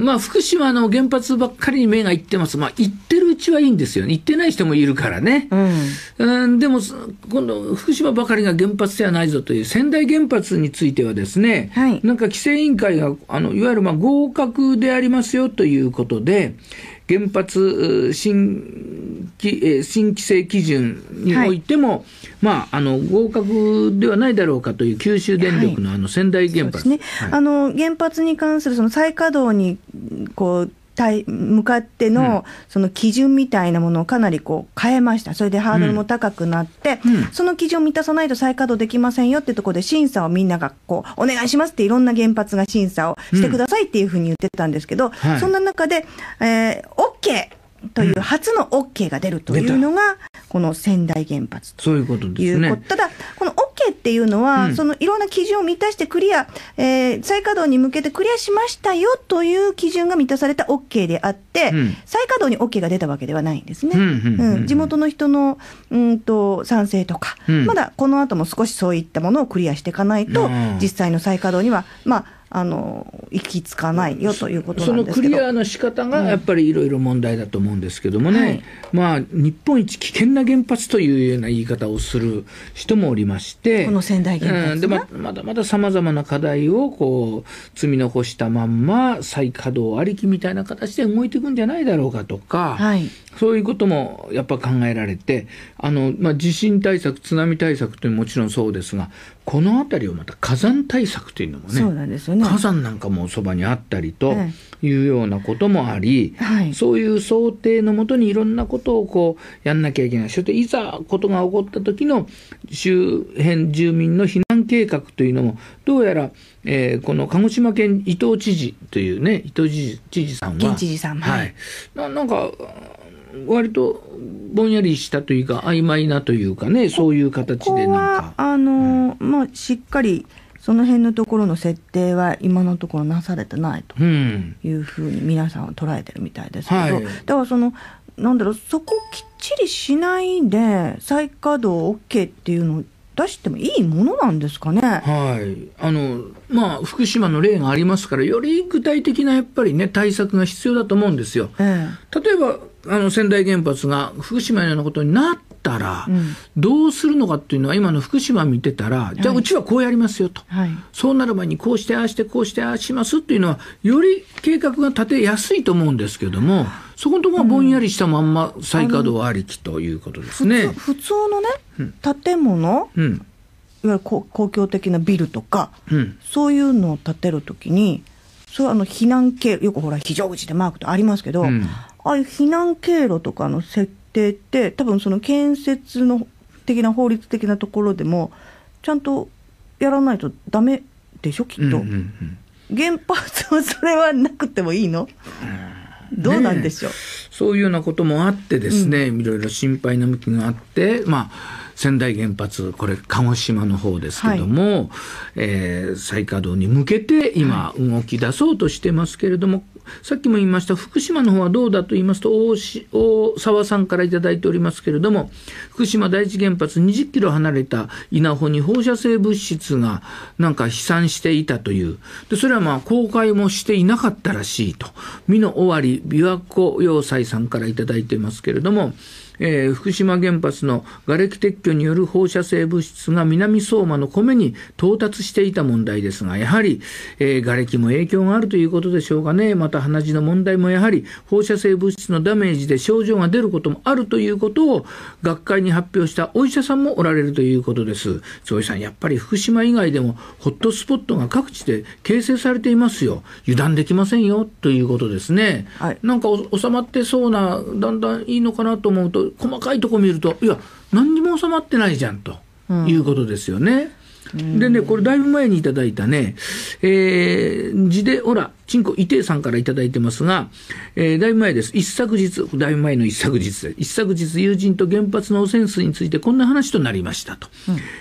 まあ、福島の原発ばっかりに目がいってます。まあ、行ってるうちはいいんですよね。行ってない人もいるからね。うん、うん、でも、今度、福島ばかりが原発ではないぞという、仙台原発についてはですね、はい、なんか規制委員会が、あの、いわゆるまあ合格でありますよということで、原発新規新規制基準においても、はい、まあ、あの合格ではないだろうかという九州電力のあの仙台原発、はい、ね、はい、あの原発に関するその再稼働にこう対向かってのその基準みたいなものをかなりこう変えました、それでハードルも高くなって、うんうん、その基準を満たさないと再稼働できませんよってとこで、審査をみんながこうお願いしますって、いろんな原発が審査をしてくださいっていうふうに言ってたんですけど、うんはい、そんな中で、えー、OK! という初の OK が出るというのが、この仙台原発ということです、ね、ただ、この計っていうのは、うん、そのいろんな基準を満たしてクリア、えー、再稼働に向けてクリアしましたよという基準が満たされた OK であって、うん、再稼働に OK が出たわけではないんですね。地元の人のうんと賛成とか、まだこの後も少しそういったものをクリアしていかないと、実際の再稼働には、まあ、あの行き着かないよということそのクリアの仕方がやっぱりいろいろ問題だと思うんですけどもね、うんはい、まあ、日本一危険な原発というような言い方をする人もおりまして、この仙台原発、ねうん、でままだまださまざまな課題をこう積み残したまんま、再稼働ありきみたいな形で動いていくんじゃないだろうかとか、はい、そういうこともやっぱ考えられて、あのまあ、地震対策、津波対策というのももちろんそうですが、このあたりをまた火山対策というのもね。そうなんですよね火山なんかもそばにあったりというようなこともあり、はい、そういう想定のもとにいろんなことをこうやんなきゃいけないそしていざことが起こった時の周辺住民の避難計画というのもどうやら、えー、この鹿児島県伊藤知事というね伊藤知事知事さんは県知事さんはい、ななんか割とぼんやりしたというか曖昧なというかねそういう形でなんか。あの、うん、まあしっかりその辺のところの設定は今のところなされてないというふうに皆さんは捉えてるみたいですけど、うんはい、だからそのなんだろうそこきっちりしないで再稼働 OK っていうのを出してもいいものなんですかね。はい。あの、まあ、福島の例がありますから、より具体的なやっぱりね、対策が必要だと思うんですよ。ええ、例えば、あの、仙台原発が福島のようなことになっったらどうするのかっていうのは今の福島見てたら、じゃあうちはこうやりますよと、はい、そうなる前にこうしてああしてこうしてああしますっていうのはより計画が立てやすいと思うんですけども。そこのところはぼんやりしたまんま再稼働ありきということですね。うん、普通普通のね、建物、うん、いわゆる公共的なビルとか、うん、そういうのを建てるときに、そうあの避難経路、よくほら非常口でマークとありますけど、ああいう避難経路とかの設定って多分その建設の的な法律的なところでもちゃんとやらないとダメでしょきっと、うんうんうん、原発はそれはなくてもいいの、うん、どうなんでしょう、ね、そういうようなこともあってですね、うん、いろいろ心配な向きがあってまあ仙台原発これ鹿児島の方ですけども、はい、えー、再稼働に向けて今動き出そうとしてますけれども、はいさっきも言いました、福島の方はどうだと言いますと、大沢さんから頂いておりますけれども、福島第一原発20キロ離れた稲穂に放射性物質がなんか飛散していたという。で、それはまあ公開もしていなかったらしいと。美終尾張琵琶湖要塞さんから頂いてますけれども、えー、福島原発の瓦礫撤去による放射性物質が南相馬の米に到達していた問題ですが、やはり、えー、瓦礫も影響があるということでしょうかね。また鼻血の問題もやはり放射性物質のダメージで症状が出ることもあるということを学会に発表したお医者さんもおられるということです。坪井さん、やっぱり福島以外でもホットスポットが各地で形成されていますよ。油断できませんよということですね。はい、なんか収まってそうな、だんだんいいのかなと思うと、細かいとこ見ると、いや、何にも収まってないじゃんということですよね。うんでね、これだいぶ前にいただいたね、えー、ジデオラチンコ伊定さんからいただいてますが、えー、だいぶ前です。一昨日、だいぶ前の一昨日で一昨日、友人と原発の汚染水についてこんな話となりましたと。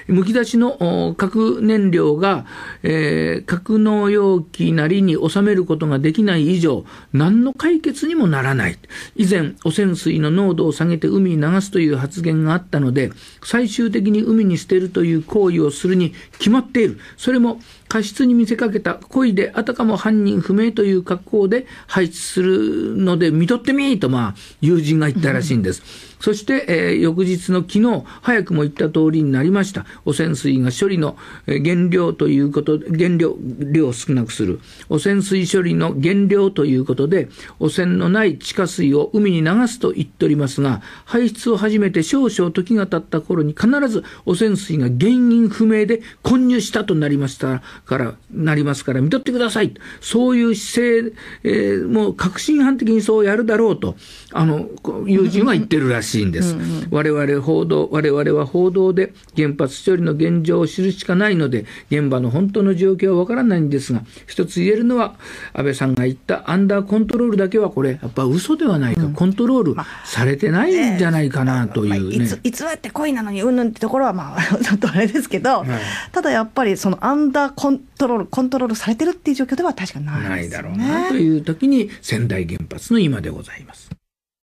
む、うん、き出しの核燃料が、えー、格納容器なりに収めることができない以上、何の解決にもならない。以前、汚染水の濃度を下げて海に流すという発言があったので、最終的に海に捨てるという行為をするに決まっている。それも過失に見せかけた故意であたかも犯人不明という格好で配置するので見とってみとまあ友人が言ったらしいんです。うんそして、えー、翌日の昨日、早くも言った通りになりました。汚染水が処理の原料ということ、原料、量を少なくする。汚染水処理の原料ということで、汚染のない地下水を海に流すと言っておりますが、排出を始めて少々時が経った頃に必ず汚染水が原因不明で混入したとなりましたから、なりますから、見とってください。そういう姿勢、えー、もう革新犯的にそうやるだろうと、あの、友人は言ってるらしい。しいんです、うんうん、我々報道我々は報道で原発処理の現状を知るしかないので現場の本当の状況はわからないんですが一つ言えるのは安倍さんが言ったアンダーコントロールだけはこれやっぱ嘘ではないか、うん、コントロールされてないんじゃないかなというね、ね、まあえー、偽って恋なのにうんぬんってところはまあちょっとあれですけど、はい、ただやっぱりそのアンダーコントロールコントロールされてるっていう状況では確かない、ね、ないだろうなという時に仙台原発の今でございます。